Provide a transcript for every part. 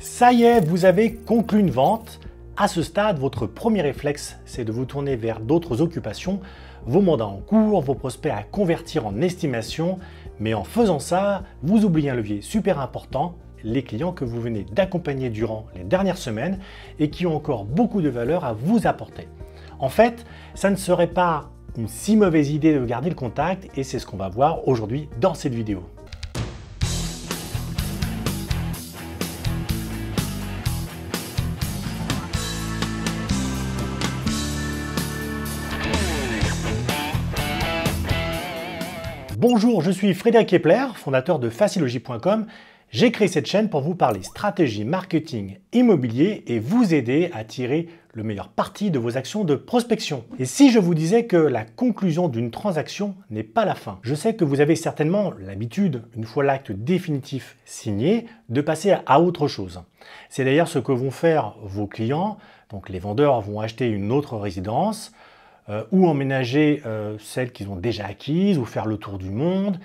Ça y est, vous avez conclu une vente. À ce stade, votre premier réflexe, c'est de vous tourner vers d'autres occupations, vos mandats en cours, vos prospects à convertir en estimation. Mais en faisant ça, vous oubliez un levier super important, les clients que vous venez d'accompagner durant les dernières semaines et qui ont encore beaucoup de valeur à vous apporter. En fait, ça ne serait pas une si mauvaise idée de garder le contact et c'est ce qu'on va voir aujourd'hui dans cette vidéo. Bonjour, je suis Frédéric Kepler, fondateur de facilogie.com. J'ai créé cette chaîne pour vous parler stratégie, marketing, immobilier et vous aider à tirer le meilleur parti de vos actions de prospection. Et si je vous disais que la conclusion d'une transaction n'est pas la fin Je sais que vous avez certainement l'habitude, une fois l'acte définitif signé, de passer à autre chose. C'est d'ailleurs ce que vont faire vos clients. Donc les vendeurs vont acheter une autre résidence, euh, ou emménager euh, celles qu'ils ont déjà acquises, ou faire le tour du monde.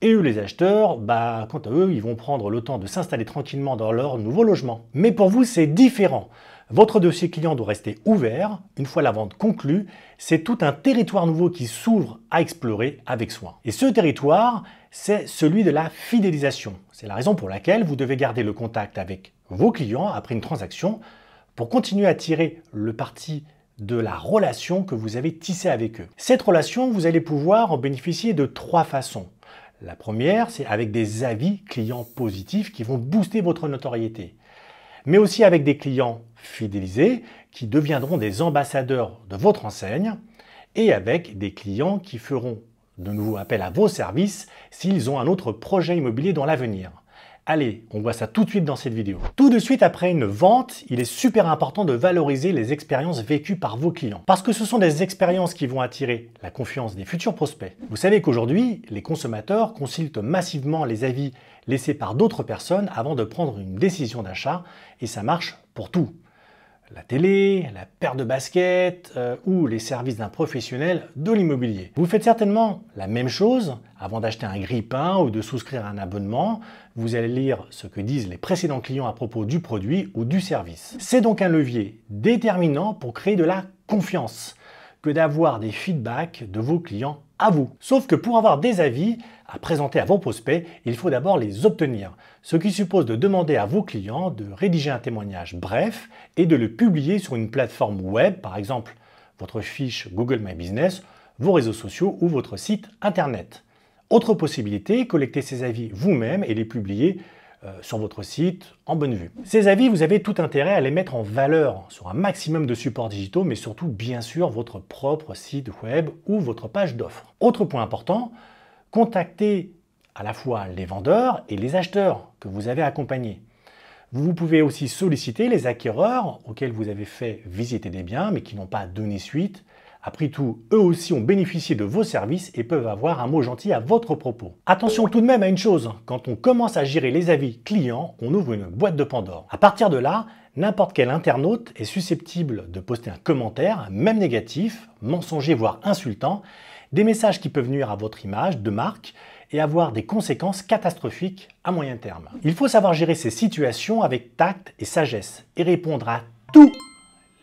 Et les acheteurs, bah, quant à eux, ils vont prendre le temps de s'installer tranquillement dans leur nouveau logement. Mais pour vous, c'est différent. Votre dossier client doit rester ouvert. Une fois la vente conclue, c'est tout un territoire nouveau qui s'ouvre à explorer avec soin. Et ce territoire, c'est celui de la fidélisation. C'est la raison pour laquelle vous devez garder le contact avec vos clients après une transaction pour continuer à tirer le parti de la relation que vous avez tissée avec eux. Cette relation, vous allez pouvoir en bénéficier de trois façons. La première, c'est avec des avis clients positifs qui vont booster votre notoriété, mais aussi avec des clients fidélisés qui deviendront des ambassadeurs de votre enseigne et avec des clients qui feront de nouveau appel à vos services s'ils ont un autre projet immobilier dans l'avenir. Allez, on voit ça tout de suite dans cette vidéo. Tout de suite après une vente, il est super important de valoriser les expériences vécues par vos clients. Parce que ce sont des expériences qui vont attirer la confiance des futurs prospects. Vous savez qu'aujourd'hui, les consommateurs consultent massivement les avis laissés par d'autres personnes avant de prendre une décision d'achat, et ça marche pour tout la télé, la paire de baskets euh, ou les services d'un professionnel de l'immobilier. Vous faites certainement la même chose avant d'acheter un grippin ou de souscrire un abonnement. Vous allez lire ce que disent les précédents clients à propos du produit ou du service. C'est donc un levier déterminant pour créer de la confiance d'avoir des feedbacks de vos clients à vous. Sauf que pour avoir des avis à présenter à vos prospects, il faut d'abord les obtenir, ce qui suppose de demander à vos clients de rédiger un témoignage bref et de le publier sur une plateforme web, par exemple votre fiche Google My Business, vos réseaux sociaux ou votre site internet. Autre possibilité, collecter ces avis vous-même et les publier euh, sur votre site en bonne vue. Ces avis, vous avez tout intérêt à les mettre en valeur sur un maximum de supports digitaux, mais surtout bien sûr votre propre site web ou votre page d'offres. Autre point important, contactez à la fois les vendeurs et les acheteurs que vous avez accompagnés. Vous pouvez aussi solliciter les acquéreurs auxquels vous avez fait visiter des biens mais qui n'ont pas donné suite après tout, eux aussi ont bénéficié de vos services et peuvent avoir un mot gentil à votre propos. Attention tout de même à une chose, quand on commence à gérer les avis clients, on ouvre une boîte de Pandore. À partir de là, n'importe quel internaute est susceptible de poster un commentaire, même négatif, mensonger voire insultant, des messages qui peuvent nuire à votre image de marque et avoir des conséquences catastrophiques à moyen terme. Il faut savoir gérer ces situations avec tact et sagesse et répondre à tout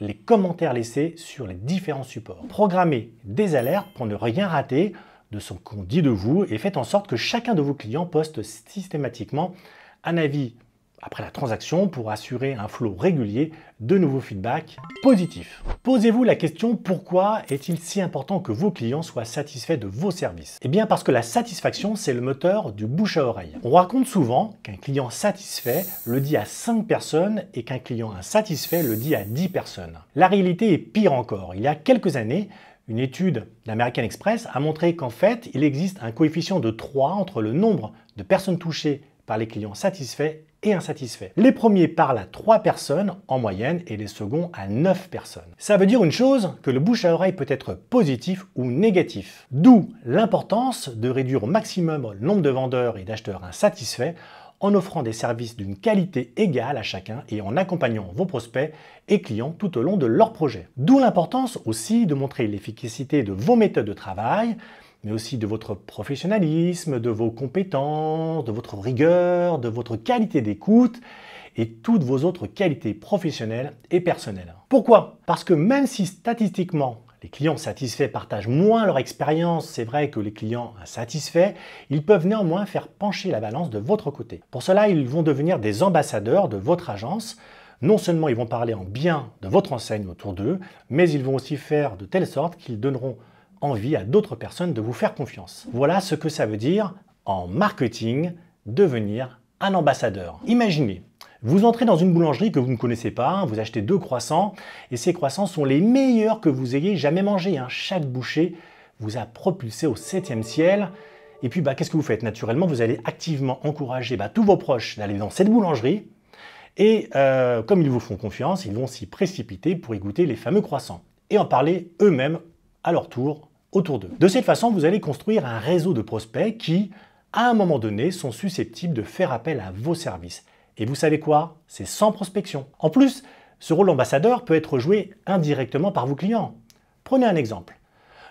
les commentaires laissés sur les différents supports. Programmez des alertes pour ne rien rater de ce qu'on dit de vous et faites en sorte que chacun de vos clients poste systématiquement un avis après la transaction pour assurer un flot régulier de nouveaux feedbacks positifs. Posez-vous la question pourquoi est-il si important que vos clients soient satisfaits de vos services Eh bien parce que la satisfaction, c'est le moteur du bouche à oreille. On raconte souvent qu'un client satisfait le dit à 5 personnes et qu'un client insatisfait le dit à 10 personnes. La réalité est pire encore. Il y a quelques années, une étude d'American Express a montré qu'en fait, il existe un coefficient de 3 entre le nombre de personnes touchées par les clients satisfaits et insatisfaits. Les premiers parlent à 3 personnes en moyenne et les seconds à 9 personnes. Ça veut dire une chose, que le bouche à oreille peut être positif ou négatif. D'où l'importance de réduire au maximum le nombre de vendeurs et d'acheteurs insatisfaits en offrant des services d'une qualité égale à chacun et en accompagnant vos prospects et clients tout au long de leur projet. D'où l'importance aussi de montrer l'efficacité de vos méthodes de travail mais aussi de votre professionnalisme, de vos compétences, de votre rigueur, de votre qualité d'écoute et toutes vos autres qualités professionnelles et personnelles. Pourquoi Parce que même si statistiquement les clients satisfaits partagent moins leur expérience, c'est vrai que les clients insatisfaits, ils peuvent néanmoins faire pencher la balance de votre côté. Pour cela, ils vont devenir des ambassadeurs de votre agence non seulement ils vont parler en bien de votre enseigne autour d'eux, mais ils vont aussi faire de telle sorte qu'ils donneront envie à d'autres personnes de vous faire confiance. Voilà ce que ça veut dire en marketing, devenir un ambassadeur. Imaginez, vous entrez dans une boulangerie que vous ne connaissez pas, hein, vous achetez deux croissants, et ces croissants sont les meilleurs que vous ayez jamais mangés. Hein. Chaque bouchée vous a propulsé au septième ciel. Et puis, bah, qu'est-ce que vous faites Naturellement, vous allez activement encourager bah, tous vos proches d'aller dans cette boulangerie. Et euh, comme ils vous font confiance, ils vont s'y précipiter pour y goûter les fameux croissants et en parler eux-mêmes à leur tour autour d'eux. De cette façon, vous allez construire un réseau de prospects qui, à un moment donné, sont susceptibles de faire appel à vos services. Et vous savez quoi C'est sans prospection. En plus, ce rôle d'ambassadeur peut être joué indirectement par vos clients. Prenez un exemple.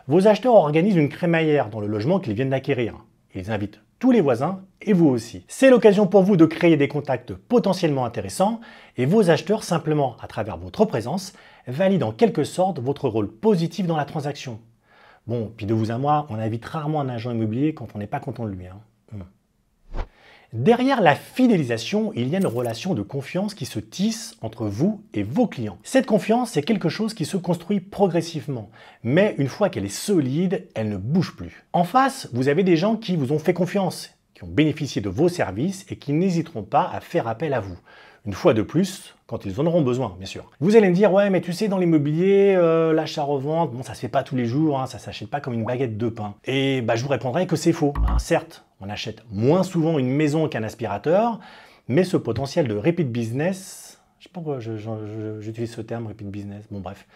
Vos acheteurs organisent une crémaillère dans le logement qu'ils viennent d'acquérir. Ils invitent tous les voisins et vous aussi. C'est l'occasion pour vous de créer des contacts potentiellement intéressants et vos acheteurs, simplement à travers votre présence, valident en quelque sorte votre rôle positif dans la transaction. Bon, puis de vous à moi, on invite rarement un agent immobilier quand on n'est pas content de lui. Hein. Hum. Derrière la fidélisation, il y a une relation de confiance qui se tisse entre vous et vos clients. Cette confiance, c'est quelque chose qui se construit progressivement, mais une fois qu'elle est solide, elle ne bouge plus. En face, vous avez des gens qui vous ont fait confiance, qui ont bénéficié de vos services et qui n'hésiteront pas à faire appel à vous une fois de plus quand ils en auront besoin, bien sûr. Vous allez me dire, ouais, mais tu sais, dans l'immobilier, euh, l'achat-revente, bon, ça se fait pas tous les jours, ça hein, ça s'achète pas comme une baguette de pain. Et bah, je vous répondrai que c'est faux. Hein. Certes, on achète moins souvent une maison qu'un aspirateur, mais ce potentiel de repeat business, je sais pas pourquoi j'utilise ce terme, repeat business, bon bref.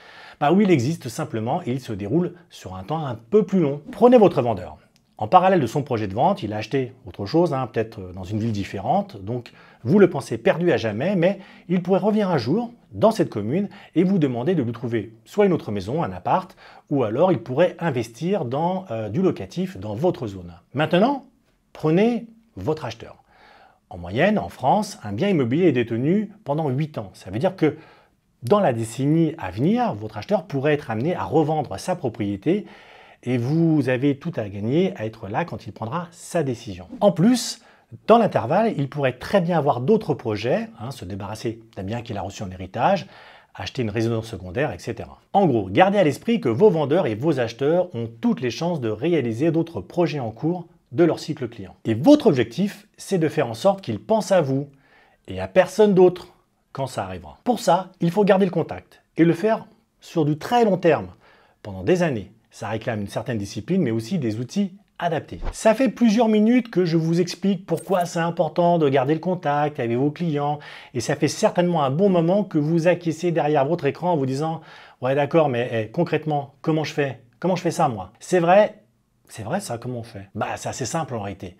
Bah oui, il existe simplement et il se déroule sur un temps un peu plus long. Prenez votre vendeur. En parallèle de son projet de vente, il a acheté autre chose, hein, peut-être euh, dans une ville différente, donc vous le pensez perdu à jamais, mais il pourrait revenir un jour dans cette commune et vous demander de lui trouver soit une autre maison, un appart, ou alors il pourrait investir dans euh, du locatif dans votre zone. Maintenant, prenez votre acheteur. En moyenne, en France, un bien immobilier est détenu pendant 8 ans. Ça veut dire que dans la décennie à venir, votre acheteur pourrait être amené à revendre sa propriété et vous avez tout à gagner à être là quand il prendra sa décision. En plus, dans l'intervalle, il pourrait très bien avoir d'autres projets, hein, se débarrasser d'un bien qu'il a reçu en héritage, acheter une résidence secondaire, etc. En gros, gardez à l'esprit que vos vendeurs et vos acheteurs ont toutes les chances de réaliser d'autres projets en cours de leur cycle client. Et votre objectif, c'est de faire en sorte qu'ils pensent à vous et à personne d'autre quand ça arrivera. Pour ça, il faut garder le contact et le faire sur du très long terme, pendant des années. Ça réclame une certaine discipline, mais aussi des outils adapté. Ça fait plusieurs minutes que je vous explique pourquoi c'est important de garder le contact avec vos clients et ça fait certainement un bon moment que vous acquiescez derrière votre écran en vous disant ouais d'accord mais eh, concrètement comment je fais Comment je fais ça moi C'est vrai C'est vrai ça comment on fait Bah c'est assez simple en réalité.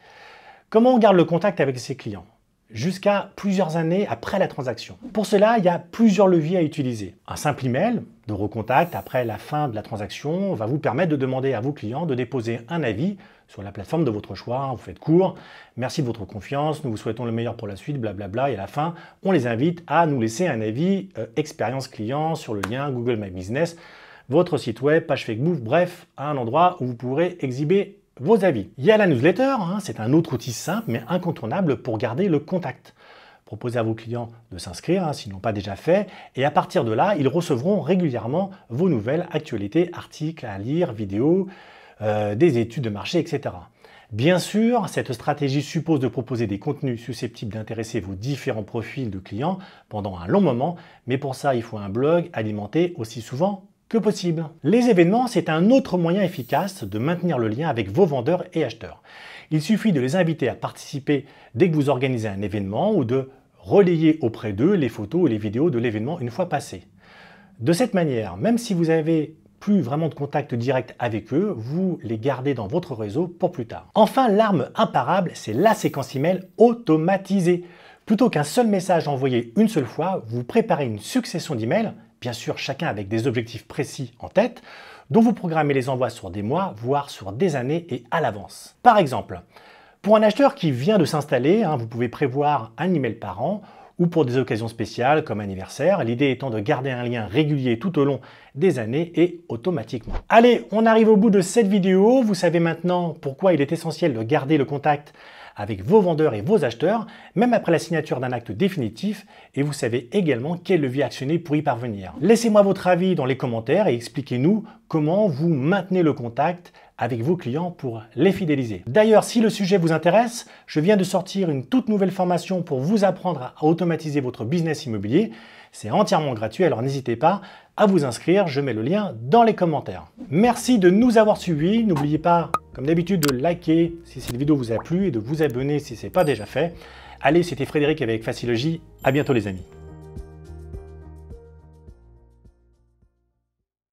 Comment on garde le contact avec ses clients jusqu'à plusieurs années après la transaction. Pour cela, il y a plusieurs leviers à utiliser. Un simple email de recontact après la fin de la transaction va vous permettre de demander à vos clients de déposer un avis sur la plateforme de votre choix. Vous faites court, merci de votre confiance, nous vous souhaitons le meilleur pour la suite, blablabla. Et à la fin, on les invite à nous laisser un avis euh, expérience client sur le lien Google My Business, votre site web, page Facebook, bref, à un endroit où vous pourrez exhiber vos avis. Il y a la newsletter, hein, c'est un autre outil simple mais incontournable pour garder le contact. Proposez à vos clients de s'inscrire hein, s'ils n'ont pas déjà fait et à partir de là, ils recevront régulièrement vos nouvelles actualités, articles à lire, vidéos, euh, des études de marché, etc. Bien sûr, cette stratégie suppose de proposer des contenus susceptibles d'intéresser vos différents profils de clients pendant un long moment, mais pour ça, il faut un blog alimenté aussi souvent que possible. Les événements, c'est un autre moyen efficace de maintenir le lien avec vos vendeurs et acheteurs. Il suffit de les inviter à participer dès que vous organisez un événement ou de relayer auprès d'eux les photos et les vidéos de l'événement une fois passé. De cette manière, même si vous n'avez plus vraiment de contact direct avec eux, vous les gardez dans votre réseau pour plus tard. Enfin, l'arme imparable, c'est la séquence email automatisée. Plutôt qu'un seul message envoyé une seule fois, vous préparez une succession d'emails bien sûr chacun avec des objectifs précis en tête, dont vous programmez les envois sur des mois, voire sur des années et à l'avance. Par exemple, pour un acheteur qui vient de s'installer, hein, vous pouvez prévoir un email par an ou pour des occasions spéciales comme anniversaire, l'idée étant de garder un lien régulier tout au long des années et automatiquement. Allez, on arrive au bout de cette vidéo, vous savez maintenant pourquoi il est essentiel de garder le contact avec vos vendeurs et vos acheteurs, même après la signature d'un acte définitif, et vous savez également quel levier actionner pour y parvenir. Laissez-moi votre avis dans les commentaires et expliquez-nous comment vous maintenez le contact avec vos clients pour les fidéliser. D'ailleurs, si le sujet vous intéresse, je viens de sortir une toute nouvelle formation pour vous apprendre à automatiser votre business immobilier. C'est entièrement gratuit, alors n'hésitez pas à vous inscrire, je mets le lien dans les commentaires. Merci de nous avoir suivis, n'oubliez pas, comme d'habitude, de liker si cette vidéo vous a plu et de vous abonner si ce n'est pas déjà fait. Allez, c'était Frédéric avec Facilogie, à bientôt les amis.